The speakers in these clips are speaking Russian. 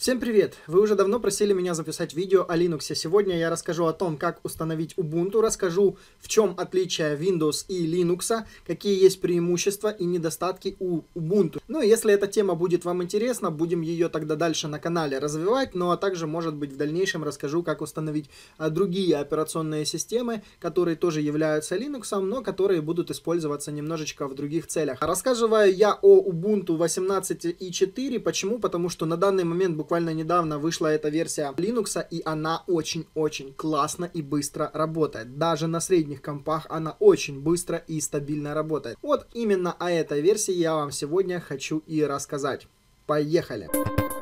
Всем привет! Вы уже давно просили меня записать видео о Linux. Сегодня я расскажу о том, как установить Ubuntu, расскажу, в чем отличие Windows и Linux, какие есть преимущества и недостатки у Ubuntu. Ну и если эта тема будет вам интересна, будем ее тогда дальше на канале развивать, ну а также, может быть, в дальнейшем расскажу, как установить а, другие операционные системы, которые тоже являются Linux, но которые будут использоваться немножечко в других целях. Рассказываю я о Ubuntu 18.4, почему? Потому что на данный момент буквально буквально недавно вышла эта версия Linux, и она очень-очень классно и быстро работает. Даже на средних компах она очень быстро и стабильно работает. Вот именно о этой версии я вам сегодня хочу и рассказать. Поехали! Поехали!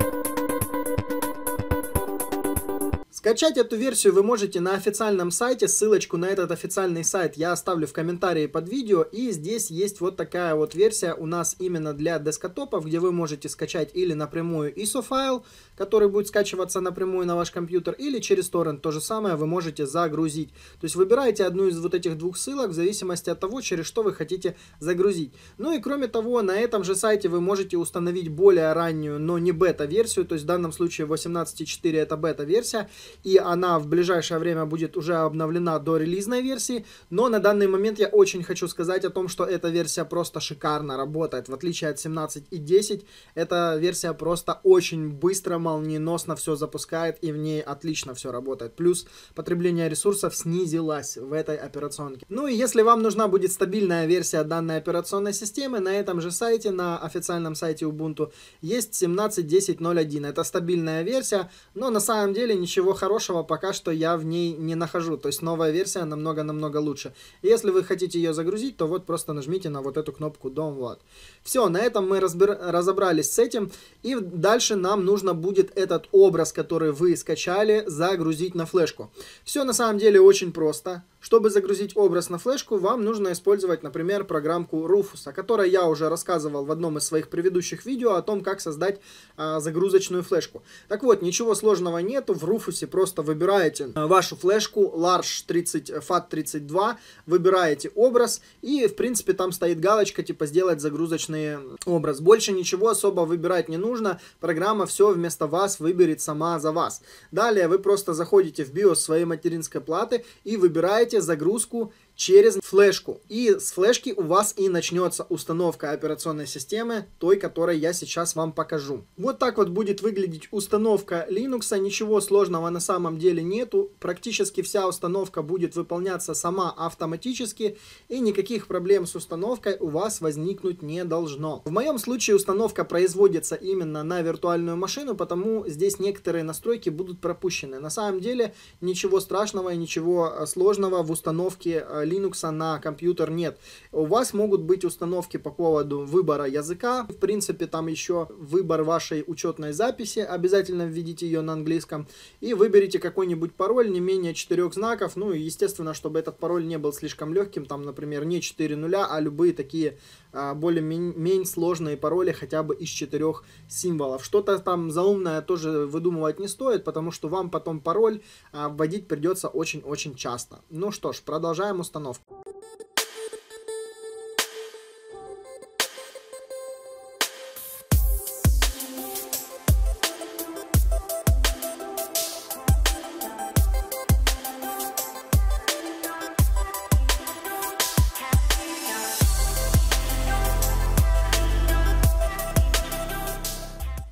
Скачать эту версию вы можете на официальном сайте, ссылочку на этот официальный сайт я оставлю в комментарии под видео, и здесь есть вот такая вот версия у нас именно для десктопов, где вы можете скачать или напрямую ISO файл, который будет скачиваться напрямую на ваш компьютер, или через торрент то же самое вы можете загрузить. То есть выбираете одну из вот этих двух ссылок в зависимости от того, через что вы хотите загрузить. Ну и кроме того, на этом же сайте вы можете установить более раннюю, но не бета-версию, то есть в данном случае 18.4 это бета-версия, и она в ближайшее время будет уже обновлена до релизной версии, но на данный момент я очень хочу сказать о том, что эта версия просто шикарно работает, в отличие от 17 и 10, эта версия просто очень быстро, молниеносно все запускает и в ней отлично все работает, плюс потребление ресурсов снизилось в этой операционке. Ну и если вам нужна будет стабильная версия данной операционной системы, на этом же сайте, на официальном сайте Ubuntu, есть 17.10.01, это стабильная версия, но на самом деле ничего хорошего пока что я в ней не нахожу. То есть новая версия намного-намного лучше. Если вы хотите ее загрузить, то вот просто нажмите на вот эту кнопку Download. Все, на этом мы разбер... разобрались с этим. И дальше нам нужно будет этот образ, который вы скачали, загрузить на флешку. Все на самом деле очень просто. Чтобы загрузить образ на флешку, вам нужно использовать, например, программку Rufus, о которой я уже рассказывал в одном из своих предыдущих видео о том, как создать а, загрузочную флешку. Так вот, ничего сложного нету, в Rufus просто выбираете э, вашу флешку Large 30, э, FAT32, выбираете образ и, в принципе, там стоит галочка типа сделать загрузочный э, образ. Больше ничего особо выбирать не нужно, программа все вместо вас выберет сама за вас. Далее вы просто заходите в BIOS своей материнской платы и выбираете Включайте загрузку через флешку. И с флешки у вас и начнется установка операционной системы, той, которой я сейчас вам покажу. Вот так вот будет выглядеть установка Linux. А ничего сложного на самом деле нету. Практически вся установка будет выполняться сама автоматически. И никаких проблем с установкой у вас возникнуть не должно. В моем случае установка производится именно на виртуальную машину, потому здесь некоторые настройки будут пропущены. На самом деле ничего страшного и ничего э, сложного в установке э, Linux а на компьютер нет. У вас могут быть установки по поводу выбора языка. В принципе, там еще выбор вашей учетной записи. Обязательно введите ее на английском. И выберите какой-нибудь пароль не менее четырех знаков. Ну и, естественно, чтобы этот пароль не был слишком легким. Там, например, не 4 нуля, а любые такие а, более-менее сложные пароли хотя бы из четырех символов. Что-то там заумное тоже выдумывать не стоит, потому что вам потом пароль а, вводить придется очень-очень часто. Ну что ж, продолжаем установку.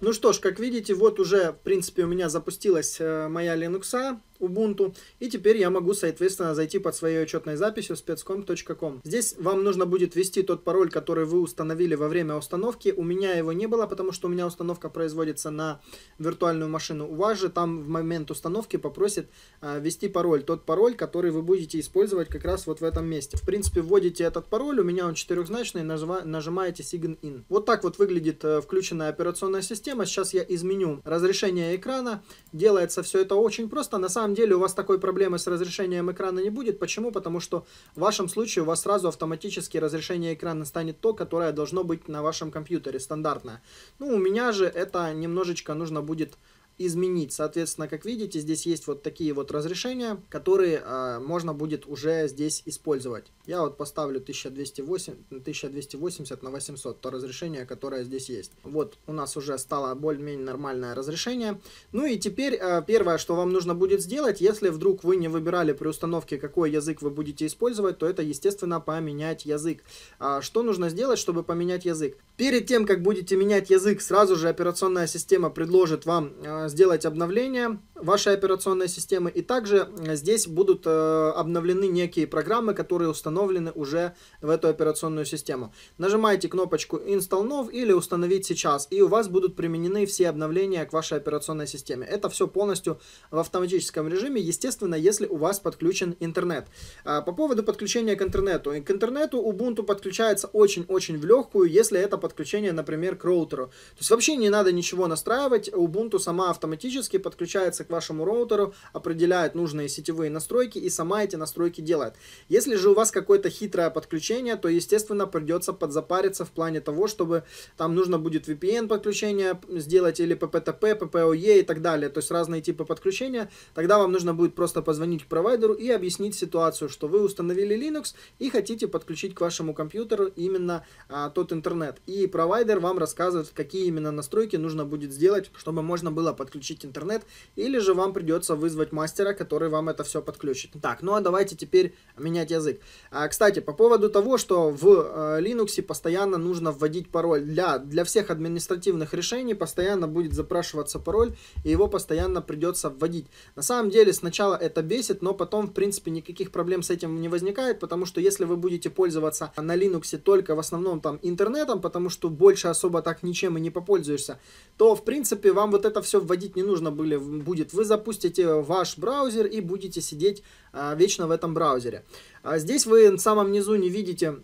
Ну что ж, как видите, вот уже, в принципе, у меня запустилась э, моя Linux. Ubuntu. И теперь я могу, соответственно, зайти под своей учетной записью spetscom.com. Здесь вам нужно будет ввести тот пароль, который вы установили во время установки. У меня его не было, потому что у меня установка производится на виртуальную машину. У вас же там в момент установки попросит а, ввести пароль. Тот пароль, который вы будете использовать как раз вот в этом месте. В принципе, вводите этот пароль, у меня он четырехзначный, нажимаете Sign In. Вот так вот выглядит э, включенная операционная система. Сейчас я изменю разрешение экрана. Делается все это очень просто. На самом самом деле у вас такой проблемы с разрешением экрана не будет. Почему? Потому что в вашем случае у вас сразу автоматически разрешение экрана станет то, которое должно быть на вашем компьютере, стандартное. Ну, у меня же это немножечко нужно будет изменить. Соответственно, как видите, здесь есть вот такие вот разрешения, которые э, можно будет уже здесь использовать. Я вот поставлю 1208, 1280 на 800, то разрешение, которое здесь есть. Вот у нас уже стало более-менее нормальное разрешение. Ну и теперь э, первое, что вам нужно будет сделать, если вдруг вы не выбирали при установке, какой язык вы будете использовать, то это, естественно, поменять язык. Э, что нужно сделать, чтобы поменять язык? Перед тем, как будете менять язык, сразу же операционная система предложит вам Э, сделать обновление вашей операционной системы. И также э, здесь будут э, обновлены некие программы, которые установлены уже в эту операционную систему. Нажимаете кнопочку Install Now или Установить сейчас, и у вас будут применены все обновления к вашей операционной системе. Это все полностью в автоматическом режиме, естественно, если у вас подключен интернет. А, по поводу подключения к интернету. К интернету Ubuntu подключается очень-очень в легкую, если это подключение, например, к роутеру. То есть вообще не надо ничего настраивать, Ubuntu сама автоматически подключается к вашему роутеру, определяет нужные сетевые настройки и сама эти настройки делает. Если же у вас какое-то хитрое подключение, то, естественно, придется подзапариться в плане того, чтобы там нужно будет VPN подключение сделать или PPTP, PPOE и так далее, то есть разные типы подключения, тогда вам нужно будет просто позвонить к провайдеру и объяснить ситуацию, что вы установили Linux и хотите подключить к вашему компьютеру именно а, тот интернет. И провайдер вам рассказывает, какие именно настройки нужно будет сделать, чтобы можно было подключить подключить интернет, или же вам придется вызвать мастера, который вам это все подключит. Так, ну а давайте теперь менять язык. А, кстати, по поводу того, что в э, Linux постоянно нужно вводить пароль. Для, для всех административных решений постоянно будет запрашиваться пароль, и его постоянно придется вводить. На самом деле сначала это бесит, но потом, в принципе, никаких проблем с этим не возникает, потому что если вы будете пользоваться на Linux только в основном там интернетом, потому что больше особо так ничем и не попользуешься, то, в принципе, вам вот это все вводить вводить не нужно были, будет. Вы запустите ваш браузер и будете сидеть а, вечно в этом браузере. А здесь вы на самом низу не видите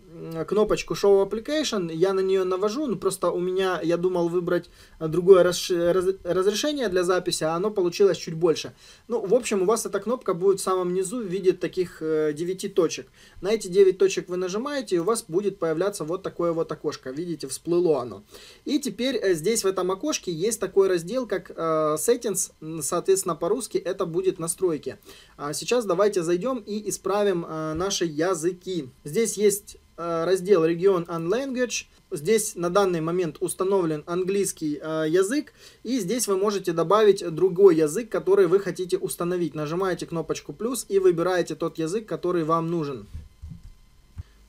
кнопочку Show Application, я на нее навожу, но ну, просто у меня, я думал выбрать э, другое разрешение для записи, а оно получилось чуть больше. Ну, в общем, у вас эта кнопка будет в самом низу в виде таких 9 э, точек. На эти 9 точек вы нажимаете, и у вас будет появляться вот такое вот окошко. Видите, всплыло оно. И теперь э, здесь в этом окошке есть такой раздел, как Settings, соответственно, по-русски это будет настройки. А сейчас давайте зайдем и исправим наш наши языки. Здесь есть э, раздел «Регион and Language». Здесь на данный момент установлен английский э, язык, и здесь вы можете добавить другой язык, который вы хотите установить. Нажимаете кнопочку «плюс» и выбираете тот язык, который вам нужен.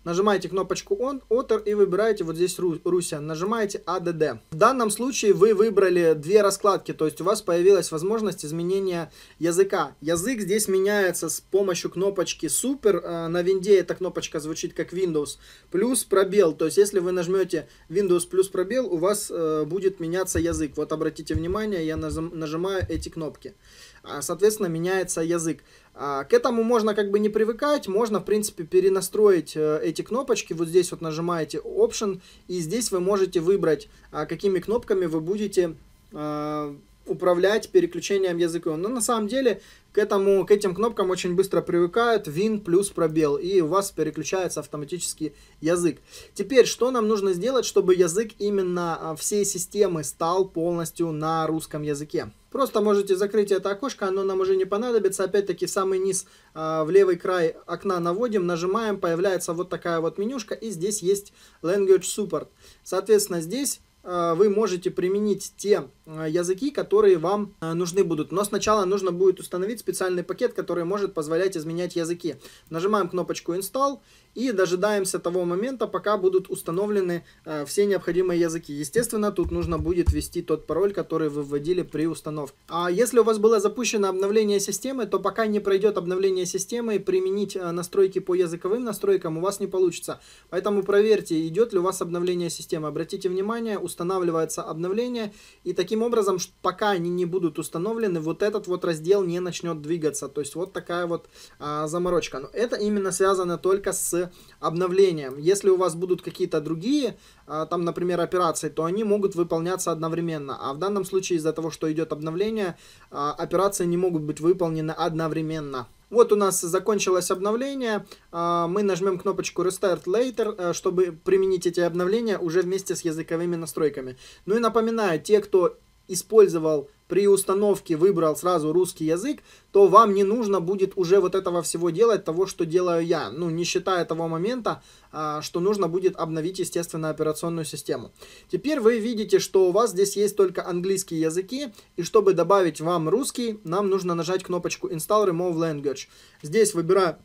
Нажимаете кнопочку ON, «Отор» и выбираете вот здесь «Руся». Нажимаете ADD. «А В данном случае вы выбрали две раскладки, то есть у вас появилась возможность изменения языка. Язык здесь меняется с помощью кнопочки Super. Э, на винде эта кнопочка звучит как Windows. Плюс пробел, то есть если вы нажмете Windows плюс пробел, у вас э, будет меняться язык. Вот обратите внимание, я нажимаю эти кнопки. А, соответственно, меняется язык. А, к этому можно как бы не привыкать, можно, в принципе, перенастроить э, эти кнопочки. Вот здесь вот нажимаете Option, и здесь вы можете выбрать, а, какими кнопками вы будете а, управлять переключением языком. Но на самом деле к, этому, к этим кнопкам очень быстро привыкают. Win плюс пробел. И у вас переключается автоматически язык. Теперь, что нам нужно сделать, чтобы язык именно всей системы стал полностью на русском языке? Просто можете закрыть это окошко, оно нам уже не понадобится. Опять-таки самый низ, а, в левый край окна наводим, нажимаем, появляется вот такая вот менюшка. И здесь есть Language Support. Соответственно, здесь Э, вы можете применить те э, языки, которые вам э, нужны будут. Но сначала нужно будет установить специальный пакет, который может позволять изменять языки. Нажимаем кнопочку Install и дожидаемся того момента, пока будут установлены все необходимые языки. Естественно, тут нужно будет ввести тот пароль, который вы вводили при установке. А если у вас было запущено обновление системы, то пока не пройдет обновление системы, применить настройки по языковым настройкам у вас не получится. Поэтому проверьте, идет ли у вас обновление системы. Обратите внимание, установите устанавливается обновление, и таким образом, пока они не будут установлены, вот этот вот раздел не начнет двигаться. То есть вот такая вот а, заморочка. Но это именно связано только с обновлением. Если у вас будут какие-то другие, а, там, например, операции, то они могут выполняться одновременно. А в данном случае из-за того, что идет обновление, а, операции не могут быть выполнены одновременно. Вот у нас закончилось обновление. А, мы нажмем кнопочку Restart Later, э, чтобы применить эти обновления уже вместе с языковыми настройками. Ну и напоминаю, те, кто использовал при установке выбрал сразу русский язык, то вам не нужно будет уже вот этого всего делать, того, что делаю я, ну, не считая того момента, а, что нужно будет обновить, естественно, операционную систему. Теперь вы видите, что у вас здесь есть только английские языки, и чтобы добавить вам русский, нам нужно нажать кнопочку Install Remove Language. Здесь выбираю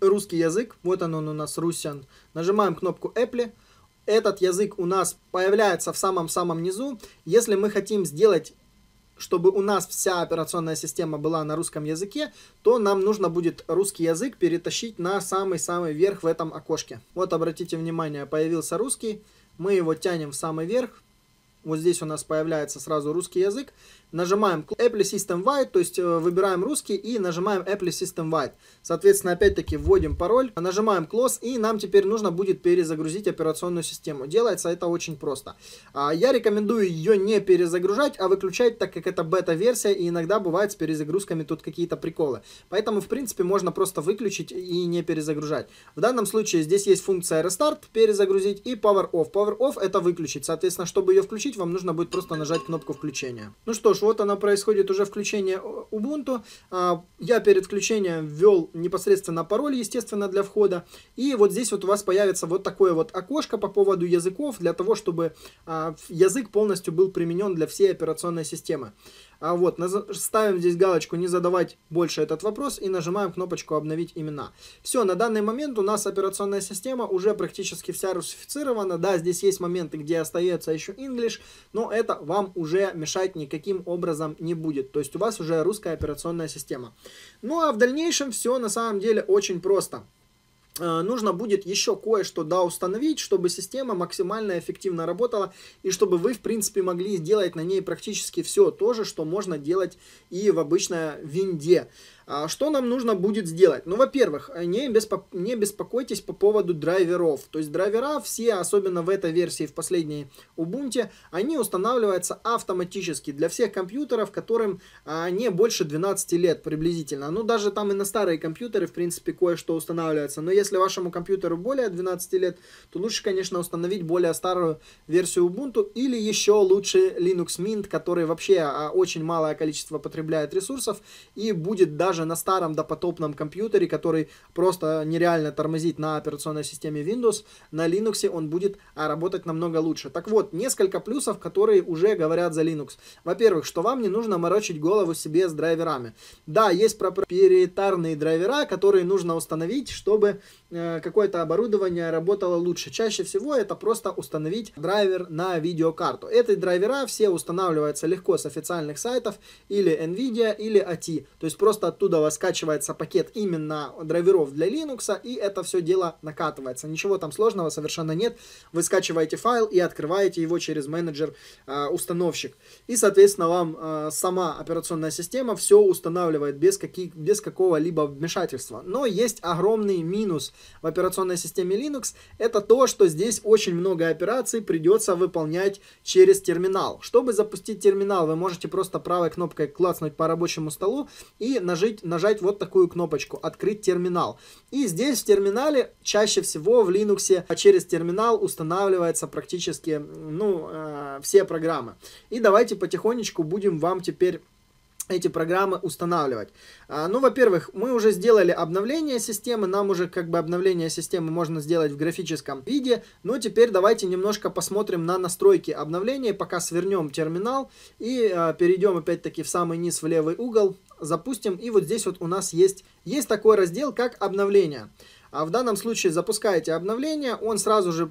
русский язык, вот он, он у нас, Russian. Нажимаем кнопку Apple, этот язык у нас появляется в самом-самом низу. Если мы хотим сделать чтобы у нас вся операционная система была на русском языке, то нам нужно будет русский язык перетащить на самый-самый верх в этом окошке. Вот обратите внимание, появился русский, мы его тянем в самый верх, вот здесь у нас появляется сразу русский язык. Нажимаем Apple System Wide, то есть э, выбираем русский и нажимаем Apple System Wide. Соответственно, опять-таки вводим пароль, нажимаем Close, и нам теперь нужно будет перезагрузить операционную систему. Делается это очень просто. А, я рекомендую ее не перезагружать, а выключать, так как это бета-версия, и иногда бывает с перезагрузками тут какие-то приколы. Поэтому, в принципе, можно просто выключить и не перезагружать. В данном случае здесь есть функция Restart, перезагрузить, и Power Off. Power Off это выключить. Соответственно, чтобы ее включить, включить, вам нужно будет просто нажать кнопку включения. Ну что ж, вот она происходит уже включение Ubuntu. А, я перед включением ввел непосредственно пароль, естественно, для входа. И вот здесь вот у вас появится вот такое вот окошко по поводу языков, для того, чтобы а, язык полностью был применен для всей операционной системы. А вот, ставим здесь галочку «Не задавать больше этот вопрос» и нажимаем кнопочку «Обновить имена». Все, на данный момент у нас операционная система уже практически вся русифицирована. Да, здесь есть моменты, где остается еще English, но это вам уже мешать никаким образом не будет. То есть у вас уже русская операционная система. Ну а в дальнейшем все на самом деле очень просто. Э, нужно будет еще кое-что да, установить, чтобы система максимально эффективно работала и чтобы вы, в принципе, могли сделать на ней практически все то же, что можно делать и в обычной винде. А, что нам нужно будет сделать? Ну, во-первых, э, не, беспо... не беспокойтесь по поводу драйверов. То есть драйвера все, особенно в этой версии, в последней Ubuntu, они устанавливаются автоматически для всех компьютеров, которым а, не больше 12 лет приблизительно. Ну, даже там и на старые компьютеры, в принципе, кое-что устанавливается. Но если вашему компьютеру более 12 лет, то лучше, конечно, установить более старую версию Ubuntu или еще лучше Linux Mint, который вообще а, очень малое количество потребляет ресурсов и будет даже даже на старом допотопном компьютере, который просто нереально тормозит на операционной системе Windows, на Linux он будет а, работать намного лучше. Так вот, несколько плюсов, которые уже говорят за Linux. Во-первых, что вам не нужно морочить голову себе с драйверами. Да, есть проприетарные драйвера, которые нужно установить, чтобы э, какое-то оборудование работало лучше. Чаще всего это просто установить драйвер на видеокарту. Эти драйвера все устанавливаются легко с официальных сайтов или NVIDIA, или AT. То есть просто оттуда скачивается пакет именно драйверов для Linux, и это все дело накатывается. Ничего там сложного совершенно нет. Вы скачиваете файл и открываете его через менеджер а, установщик. И, соответственно, вам а, сама операционная система все устанавливает без, каких, без какого-либо вмешательства. Но есть огромный минус в операционной системе Linux. Это то, что здесь очень много операций придется выполнять через терминал. Чтобы запустить терминал, вы можете просто правой кнопкой клацнуть по рабочему столу и нажать нажать, нажать вот такую кнопочку «Открыть терминал». И здесь в терминале чаще всего в Linux а через терминал устанавливается практически ну, э, все программы. И давайте потихонечку будем вам теперь эти программы устанавливать. А, ну, во-первых, мы уже сделали обновление системы, нам уже как бы обновление системы можно сделать в графическом виде, но теперь давайте немножко посмотрим на настройки обновления, пока свернем терминал и а, перейдем опять-таки в самый низ, в левый угол, запустим. И вот здесь вот у нас есть, есть такой раздел, как обновления А в данном случае запускаете обновление, он сразу же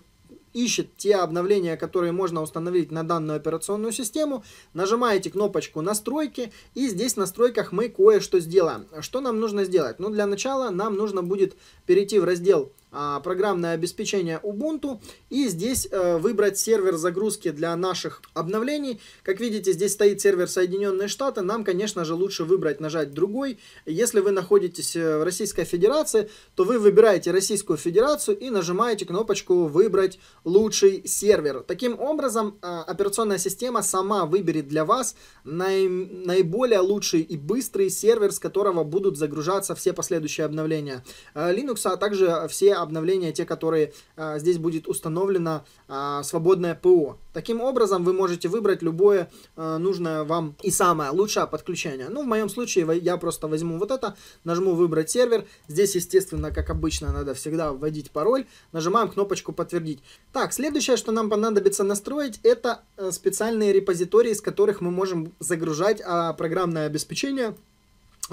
ищет те обновления, которые можно установить на данную операционную систему, нажимаете кнопочку «Настройки», и здесь в настройках мы кое-что сделаем. Что нам нужно сделать? Ну, для начала нам нужно будет перейти в раздел а, программное обеспечение Ubuntu и здесь э, выбрать сервер загрузки для наших обновлений. Как видите, здесь стоит сервер Соединенные Штаты. Нам, конечно же, лучше выбрать, нажать другой. Если вы находитесь э, в Российской Федерации, то вы выбираете Российскую Федерацию и нажимаете кнопочку «Выбрать лучший сервер». Таким образом, э, операционная система сама выберет для вас наиболее лучший и быстрый сервер, с которого будут загружаться все последующие обновления Linux, а также все обновления, те, которые а, здесь будет установлено а, свободное ПО. Таким образом, вы можете выбрать любое а, нужное вам и самое лучшее подключение. Ну, в моем случае я просто возьму вот это, нажму «Выбрать сервер». Здесь, естественно, как обычно, надо всегда вводить пароль. Нажимаем кнопочку «Подтвердить». Так, следующее, что нам понадобится настроить, это э, специальные репозитории, из которых мы можем загружать а, программное обеспечение –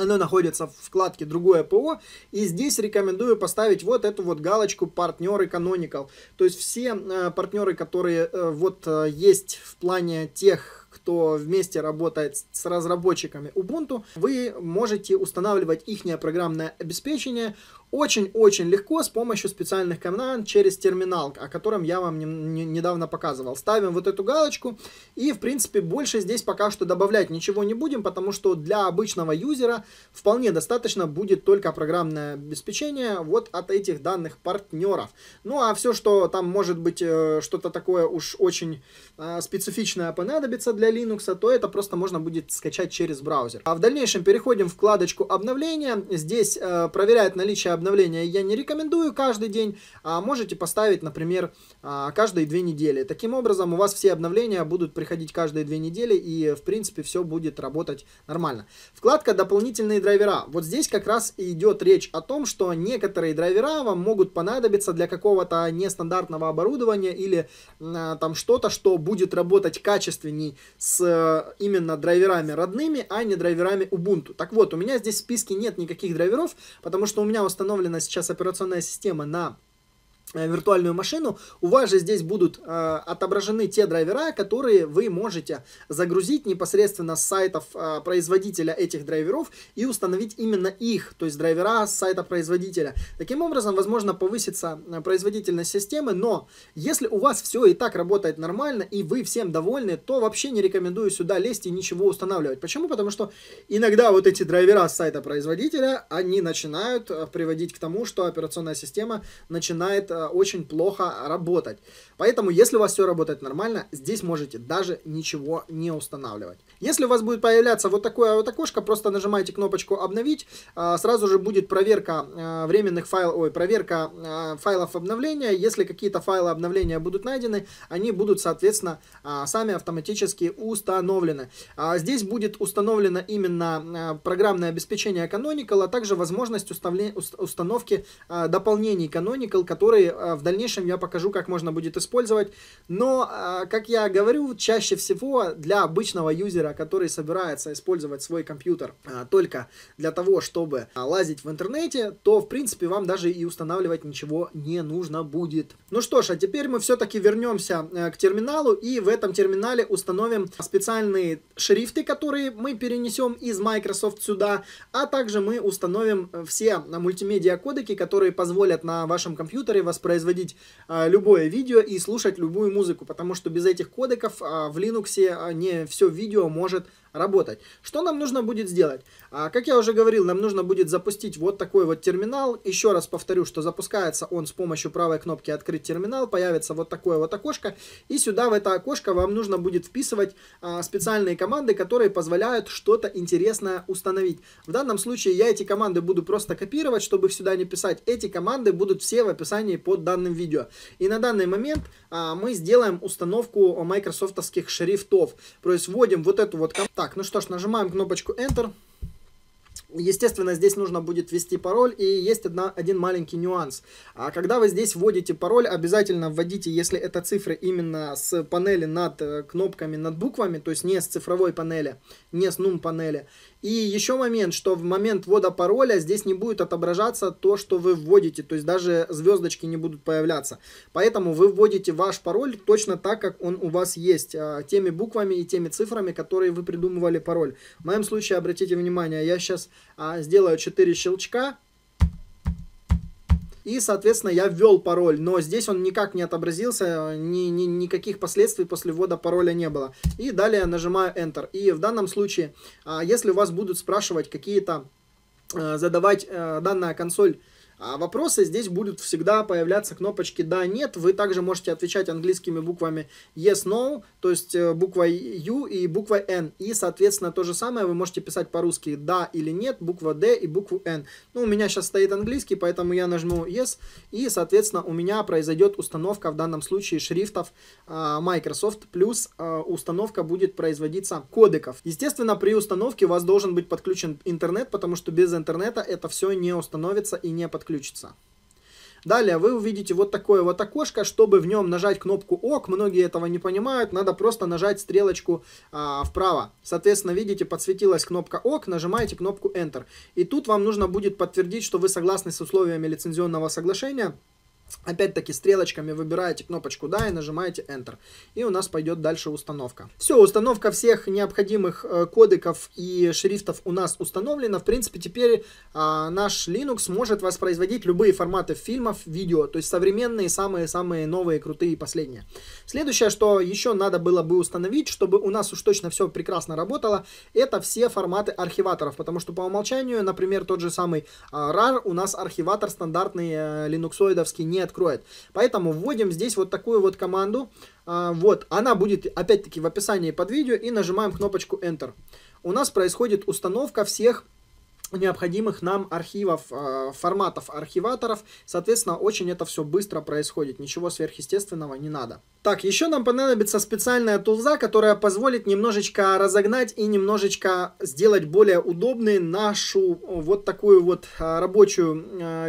оно находится в вкладке «Другое ПО», и здесь рекомендую поставить вот эту вот галочку «Партнеры Canonical». То есть все э, партнеры, которые э, вот э, есть в плане тех кто вместе работает с разработчиками Ubuntu, вы можете устанавливать их программное обеспечение очень-очень легко с помощью специальных команд через терминал, о котором я вам не, не, недавно показывал. Ставим вот эту галочку и, в принципе, больше здесь пока что добавлять ничего не будем, потому что для обычного юзера вполне достаточно будет только программное обеспечение вот от этих данных партнеров. Ну, а все, что там может быть э, что-то такое уж очень э, специфичное понадобится для Linux, то это просто можно будет скачать через браузер. А в дальнейшем переходим в вкладочку обновления. Здесь э, проверяет наличие обновления я не рекомендую каждый день, а можете поставить, например, а, каждые две недели. Таким образом, у вас все обновления будут приходить каждые две недели, и, в принципе, все будет работать нормально. Вкладка «Дополнительные драйвера». Вот здесь как раз и идет речь о том, что некоторые драйвера вам могут понадобиться для какого-то нестандартного оборудования или э, там что-то, что будет работать качественней с э, именно драйверами родными, а не драйверами Ubuntu. Так вот, у меня здесь в списке нет никаких драйверов, потому что у меня установлена сейчас операционная система на Э, виртуальную машину, у вас же здесь будут э, отображены те драйвера, которые вы можете загрузить непосредственно с сайтов э, производителя этих драйверов и установить именно их, то есть драйвера с сайта производителя. Таким образом, возможно, повысится э, производительность системы, но если у вас все и так работает нормально и вы всем довольны, то вообще не рекомендую сюда лезть и ничего устанавливать. Почему? Потому что иногда вот эти драйвера с сайта производителя, они начинают э, приводить к тому, что операционная система начинает Э, очень плохо работать. Поэтому, если у вас все работает нормально, здесь можете даже ничего не устанавливать. Если у вас будет появляться вот такое вот окошко, просто нажимаете кнопочку «Обновить», э, сразу же будет проверка э, временных файлов, ой, проверка файлов обновления. Если какие-то файлы обновления будут найдены, они будут, соответственно, сами автоматически установлены. А здесь будет установлено именно программное обеспечение Canonical, а также возможность установки дополнений Canonical, которые а, в дальнейшем я покажу, как можно будет использовать. Но, а, как я говорю, чаще всего для обычного юзера, который собирается использовать свой компьютер а, только для того, чтобы лазить в интернете, то, в принципе, вам даже и устанавливать ничего не нужно будет. Ну что ж, а теперь мы все-таки вернемся э, к терминалу и в этом терминале установим специальные шрифты, которые мы перенесем из Microsoft сюда, а также мы установим э, все мультимедиа кодеки, которые позволят на вашем компьютере воспринимать воспроизводить а, любое видео и слушать любую музыку, потому что без этих кодеков а, в Linux а, не все видео может работать. Что нам нужно будет сделать? А, как я уже говорил, нам нужно будет запустить вот такой вот терминал. Еще раз повторю, что запускается он с помощью правой кнопки «Открыть терминал». Появится вот такое вот окошко. И сюда, в это окошко, вам нужно будет вписывать а, специальные команды, которые позволяют что-то интересное установить. В данном случае я эти команды буду просто копировать, чтобы их сюда не писать. Эти команды будут все в описании под данным видео. И на данный момент а, мы сделаем установку майкрософтовских шрифтов. То есть вводим вот эту вот... Так, так, ну что ж, нажимаем кнопочку Enter. Естественно, здесь нужно будет ввести пароль, и есть одна, один маленький нюанс. А когда вы здесь вводите пароль, обязательно вводите, если это цифры именно с панели над э, кнопками, над буквами, то есть не с цифровой панели, не с Num панели, и еще момент, что в момент ввода пароля здесь не будет отображаться то, что вы вводите, то есть даже звездочки не будут появляться. Поэтому вы вводите ваш пароль точно так, как он у вас есть, а, теми буквами и теми цифрами, которые вы придумывали пароль. В моем случае, обратите внимание, я сейчас а, сделаю 4 щелчка, и, соответственно, я ввел пароль, но здесь он никак не отобразился, ни, ни, никаких последствий после ввода пароля не было. И далее нажимаю Enter. И в данном случае, а, если у вас будут спрашивать какие-то, э, задавать э, данная консоль а вопросы здесь будут всегда появляться кнопочки «да», «нет». Вы также можете отвечать английскими буквами «yes», «no», то есть э, буква «u» и буква «n». И, соответственно, то же самое вы можете писать по-русски «да» или «нет», буква «d» и букву «n». Ну, у меня сейчас стоит английский, поэтому я нажму «yes», и, соответственно, у меня произойдет установка в данном случае шрифтов а, Microsoft, плюс а, установка будет производиться кодеков. Естественно, при установке у вас должен быть подключен интернет, потому что без интернета это все не установится и не подключится отключится. Далее вы увидите вот такое вот окошко. Чтобы в нем нажать кнопку ОК, многие этого не понимают, надо просто нажать стрелочку а, вправо. Соответственно, видите, подсветилась кнопка ОК, нажимаете кнопку Enter. И тут вам нужно будет подтвердить, что вы согласны с условиями лицензионного соглашения. Опять-таки стрелочками выбираете кнопочку «Да» и нажимаете Enter. И у нас пойдет дальше установка. Все, установка всех необходимых э, кодеков и шрифтов у нас установлена. В принципе, теперь э, наш Linux может воспроизводить любые форматы фильмов, видео. То есть современные, самые-самые новые, крутые и последние. Следующее, что еще надо было бы установить, чтобы у нас уж точно все прекрасно работало, это все форматы архиваторов. Потому что по умолчанию, например, тот же самый а, RAR у нас архиватор стандартный э, линуксоидовский не не откроет. Поэтому вводим здесь вот такую вот команду. А, вот, она будет опять-таки в описании под видео и нажимаем кнопочку Enter. У нас происходит установка всех необходимых нам архивов, э, форматов архиваторов. Соответственно, очень это все быстро происходит, ничего сверхъестественного не надо. Так, еще нам понадобится специальная тулза, которая позволит немножечко разогнать и немножечко сделать более удобной нашу э, вот такую вот э, рабочую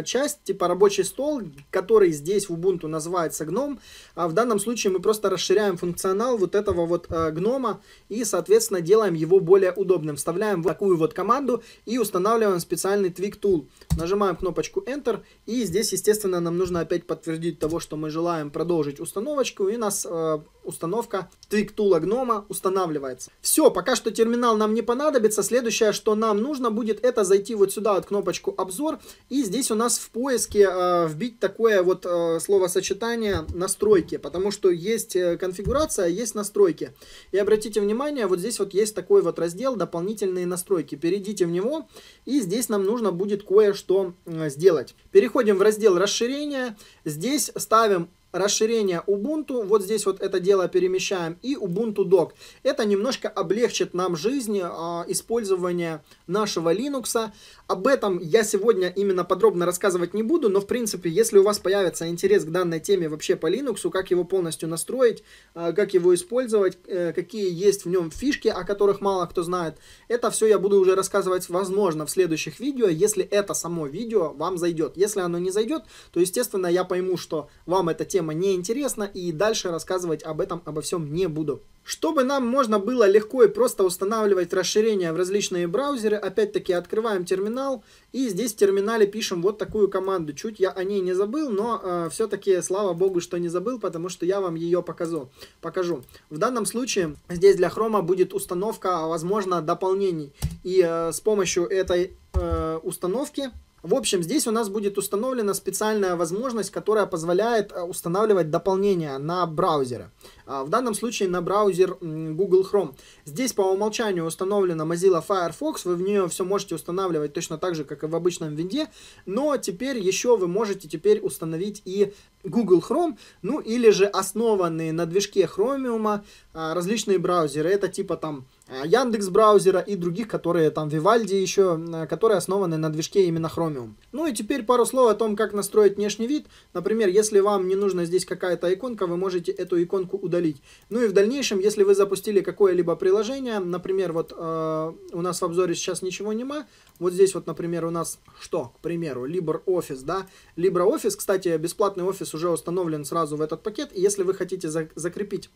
часть, типа рабочий стол, который здесь в Ubuntu называется гном. А в данном случае мы просто расширяем функционал вот этого вот гнома и, соответственно, делаем его более удобным. Вставляем вот такую вот команду и устанавливаем устанавливаем специальный Twig Tool. Нажимаем кнопочку Enter. И здесь, естественно, нам нужно опять подтвердить того, что мы желаем продолжить установочку. И у нас э, установка Twig Tool гнома устанавливается. Все, пока что терминал нам не понадобится. Следующее, что нам нужно будет, это зайти вот сюда, вот кнопочку обзор. И здесь у нас в поиске э, вбить такое вот э, словосочетание настройки. Потому что есть э, конфигурация, есть настройки. И обратите внимание, вот здесь вот есть такой вот раздел дополнительные настройки. Перейдите в него и здесь нам нужно будет кое-что э, сделать. Переходим в раздел расширения. Здесь ставим расширение Ubuntu, вот здесь вот это дело перемещаем, и Ubuntu Dock. Это немножко облегчит нам жизнь э, использование нашего Linux. Об этом я сегодня именно подробно рассказывать не буду, но в принципе, если у вас появится интерес к данной теме вообще по Linux, как его полностью настроить, э, как его использовать, э, какие есть в нем фишки, о которых мало кто знает, это все я буду уже рассказывать, возможно, в следующих видео, если это само видео вам зайдет. Если оно не зайдет, то, естественно, я пойму, что вам эта тема тема неинтересна, и дальше рассказывать об этом, обо всем не буду. Чтобы нам можно было легко и просто устанавливать расширения в различные браузеры, опять-таки открываем терминал, и здесь в терминале пишем вот такую команду. Чуть я о ней не забыл, но э, все-таки слава богу, что не забыл, потому что я вам ее покажу. покажу. В данном случае здесь для хрома будет установка, возможно, дополнений. И э, с помощью этой э, установки в общем, здесь у нас будет установлена специальная возможность, которая позволяет э, устанавливать дополнения на браузеры. А, в данном случае на браузер Google Chrome. Здесь по умолчанию установлена Mozilla Firefox, вы в нее все можете устанавливать точно так же, как и в обычном винде, но теперь еще вы можете теперь установить и Google Chrome, ну или же основанные на движке Chromium а, различные браузеры, это типа там а, Яндекс браузера и других, которые там Вивальди еще, а, которые основаны на движке именно Chromium. Ну и теперь пару слов о том, как настроить внешний вид. Например, если вам не нужна здесь какая-то иконка, вы можете эту иконку удалить. Ну и в дальнейшем, если вы запустили какое-либо приложение, например, вот э, у нас в обзоре сейчас ничего нема, вот здесь вот, например, у нас что, к примеру, LibreOffice, да? LibreOffice, кстати, бесплатный офис уже установлен сразу в этот пакет, и если вы хотите за закрепить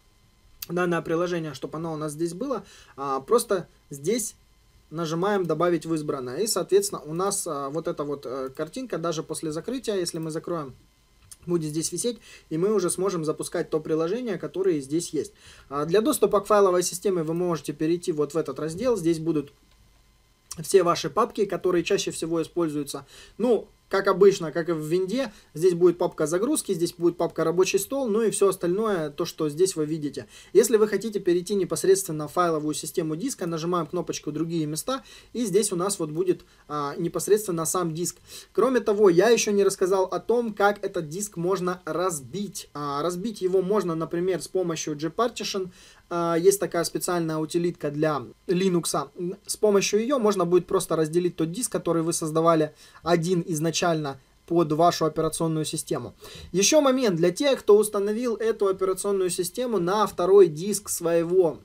данное приложение, чтобы оно у нас здесь было, а, просто здесь нажимаем «Добавить в избранное». И, соответственно, у нас а, вот эта вот э, картинка, даже после закрытия, если мы закроем, будет здесь висеть, и мы уже сможем запускать то приложение, которое здесь есть. А, для доступа к файловой системе вы можете перейти вот в этот раздел. Здесь будут все ваши папки, которые чаще всего используются. Ну, как обычно, как и в винде, здесь будет папка загрузки, здесь будет папка рабочий стол, ну и все остальное, то, что здесь вы видите. Если вы хотите перейти непосредственно в файловую систему диска, нажимаем кнопочку «Другие места», и здесь у нас вот будет а, непосредственно сам диск. Кроме того, я еще не рассказал о том, как этот диск можно разбить. А, разбить его можно, например, с помощью Gpartition, а, есть такая специальная утилитка для Linux. С помощью ее можно будет просто разделить тот диск, который вы создавали один изначально под вашу операционную систему. Еще момент для тех, кто установил эту операционную систему на второй диск своего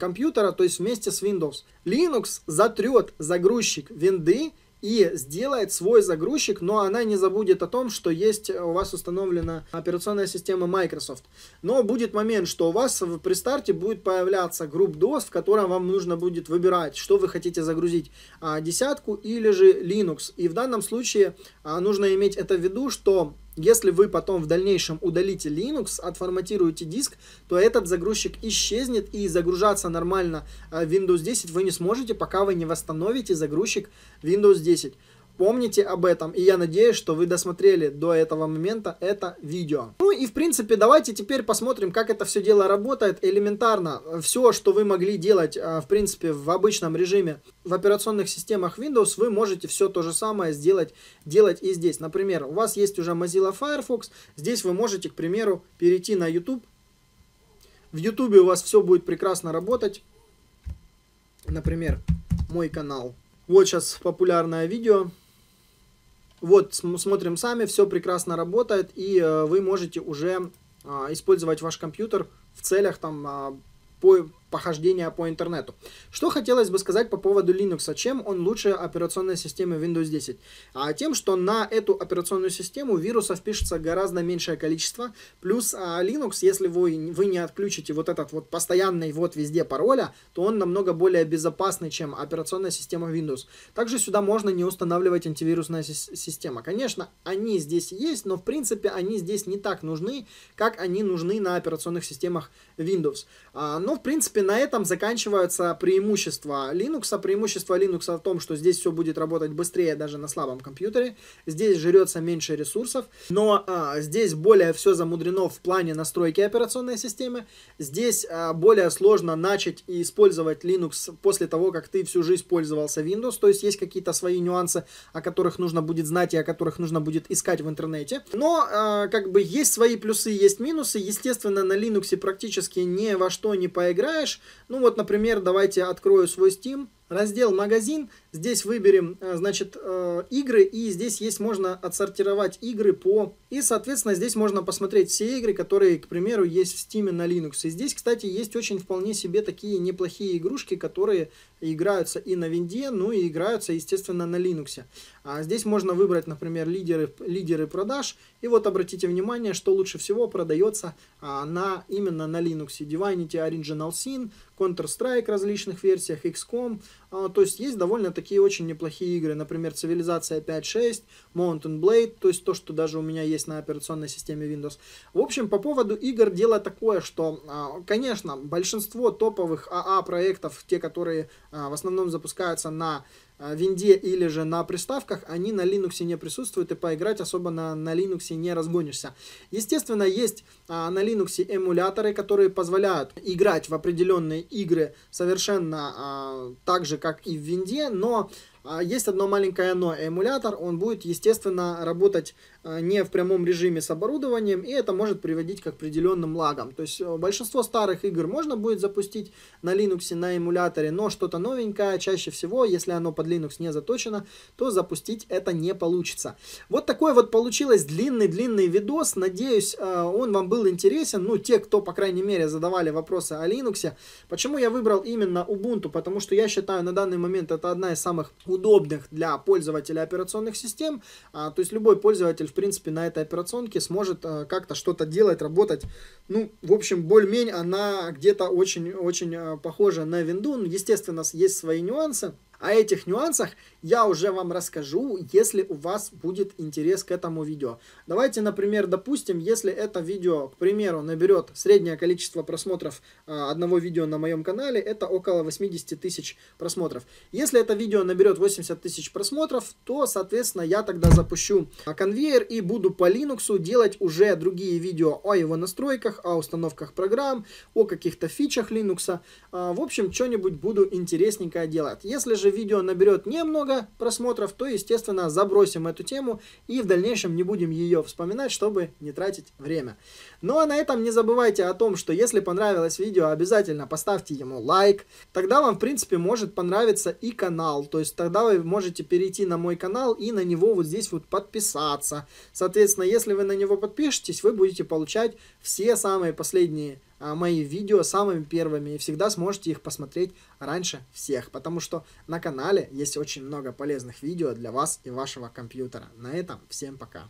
компьютера, то есть вместе с Windows. Linux затрет загрузчик винды и сделает свой загрузчик, но она не забудет о том, что есть э, у вас установлена операционная система Microsoft. Но будет момент, что у вас при старте будет появляться групп DOS, в котором вам нужно будет выбирать, что вы хотите загрузить, а, десятку или же Linux. И в данном случае а, нужно иметь это в виду, что если вы потом в дальнейшем удалите Linux, отформатируете диск, то этот загрузчик исчезнет и загружаться нормально э, Windows 10 вы не сможете, пока вы не восстановите загрузчик Windows 10. Помните об этом, и я надеюсь, что вы досмотрели до этого момента это видео. Ну и в принципе, давайте теперь посмотрим, как это все дело работает элементарно. Все, что вы могли делать, а, в принципе, в обычном режиме в операционных системах Windows, вы можете все то же самое сделать, делать и здесь. Например, у вас есть уже Mozilla Firefox, здесь вы можете, к примеру, перейти на YouTube. В YouTube у вас все будет прекрасно работать. Например, мой канал. Вот сейчас популярное видео. Вот, смотрим сами, все прекрасно работает, и э, вы можете уже а, использовать ваш компьютер в целях там а, по похождения по интернету. Что хотелось бы сказать по поводу Linux, а чем он лучше операционной системы Windows 10? А тем, что на эту операционную систему вирусов пишется гораздо меньшее количество, плюс а, Linux, если вы, вы не отключите вот этот вот постоянный вот везде пароля, то он намного более безопасный, чем операционная система Windows. Также сюда можно не устанавливать антивирусная система. Конечно, они здесь есть, но в принципе они здесь не так нужны, как они нужны на операционных системах Windows. А, но в принципе принципе, на этом заканчиваются преимущества Linux. А преимущество Linux в том, что здесь все будет работать быстрее даже на слабом компьютере. Здесь жрется меньше ресурсов. Но а, здесь более все замудрено в плане настройки операционной системы. Здесь а, более сложно начать и использовать Linux после того, как ты всю жизнь пользовался Windows. То есть есть какие-то свои нюансы, о которых нужно будет знать и о которых нужно будет искать в интернете. Но а, как бы есть свои плюсы, есть минусы. Естественно, на Linux практически ни во что не поиграешь ну вот, например, давайте открою свой Steam. Раздел «Магазин». Здесь выберем, э, значит, э, игры. И здесь есть, можно отсортировать игры по... И, соответственно, здесь можно посмотреть все игры, которые, к примеру, есть в Steam на Linux. И здесь, кстати, есть очень вполне себе такие неплохие игрушки, которые играются и на винде, ну и играются, естественно, на Linux. А здесь можно выбрать, например, лидеры, лидеры продаж. И вот обратите внимание, что лучше всего продается а, на, именно на Linux. Divinity Original Sin, Counter-Strike различных версиях, XCOM, а, то есть есть довольно такие очень неплохие игры, например, Цивилизация 5.6, Mountain Blade, то есть то, что даже у меня есть на операционной системе Windows. В общем, по поводу игр дело такое, что, а, конечно, большинство топовых АА а проектов, те, которые в основном запускаются на а, винде или же на приставках, они на Linux не присутствуют, и поиграть особо на, на Linux не разгонишься. Естественно, есть а, на Linux эмуляторы, которые позволяют играть в определенные игры совершенно а, так же, как и в винде, но а, есть одно маленькое но, эмулятор, он будет, естественно, работать Э, не в прямом режиме с оборудованием, и это может приводить к определенным лагам. То есть э, большинство старых игр можно будет запустить на Linux, на эмуляторе, но что-то новенькое, чаще всего, если оно под Linux не заточено, то запустить это не получится. Вот такой вот получилось длинный-длинный видос. Надеюсь, э, он вам был интересен. Ну, те, кто, по крайней мере, задавали вопросы о Linux. Почему я выбрал именно Ubuntu? Потому что я считаю, на данный момент это одна из самых удобных для пользователя операционных систем. А, то есть любой пользователь в принципе, на этой операционке сможет э, как-то что-то делать, работать. Ну, в общем, боль-мень, она где-то очень-очень э, похожа на Windows ну, Естественно, есть свои нюансы. О а этих нюансах я уже вам расскажу, если у вас будет интерес к этому видео. Давайте, например, допустим, если это видео, к примеру, наберет среднее количество просмотров а, одного видео на моем канале, это около 80 тысяч просмотров. Если это видео наберет 80 тысяч просмотров, то, соответственно, я тогда запущу а, конвейер и буду по Linux делать уже другие видео о его настройках, о установках программ, о каких-то фичах Linux. А, в общем, что-нибудь буду интересненькое делать. Если же видео наберет немного, много просмотров, то, естественно, забросим эту тему и в дальнейшем не будем ее вспоминать, чтобы не тратить время. Ну а на этом не забывайте о том, что если понравилось видео, обязательно поставьте ему лайк. Тогда вам, в принципе, может понравиться и канал. То есть тогда вы можете перейти на мой канал и на него вот здесь вот подписаться. Соответственно, если вы на него подпишетесь, вы будете получать все самые последние а, мои видео самыми первыми и всегда сможете их посмотреть раньше всех, потому что на канале есть очень много полезных видео для вас и вашего компьютера. На этом всем пока.